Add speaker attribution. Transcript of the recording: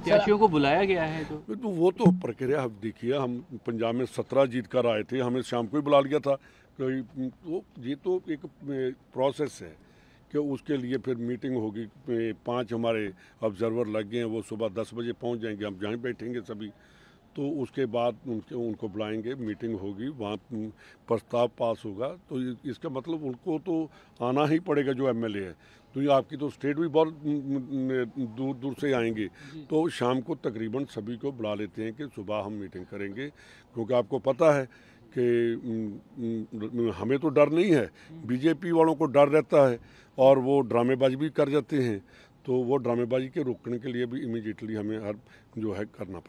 Speaker 1: प्रत्याशियों को बुलाया गया है तो तो वो तो प्रक्रिया हम देखिए हम पंजाब में सत्रह जीत कर आए थे हमें शाम को ही बुला लिया था तो ये तो एक प्रोसेस है कि उसके लिए फिर मीटिंग होगी पांच हमारे ऑब्जर्वर लग गए हैं वो सुबह दस बजे पहुंच जाएंगे हम जहाँ बैठेंगे सभी तो उसके बाद उनके उनको बुलाएंगे मीटिंग होगी वहाँ प्रस्ताव पास होगा तो इसका मतलब उनको तो आना ही पड़ेगा जो एमएलए है तो आपकी तो स्टेट भी बहुत दूर दूर से आएंगे तो शाम को तकरीबन सभी को बुला लेते हैं कि सुबह हम मीटिंग करेंगे क्योंकि आपको पता है कि हमें तो डर नहीं है बीजेपी वालों को डर रहता है और वो ड्रामेबाजी भी कर जाते हैं तो वो ड्रामेबाजी के रोकने के लिए भी इमीडिएटली हमें हर जो है करना पड़ेगा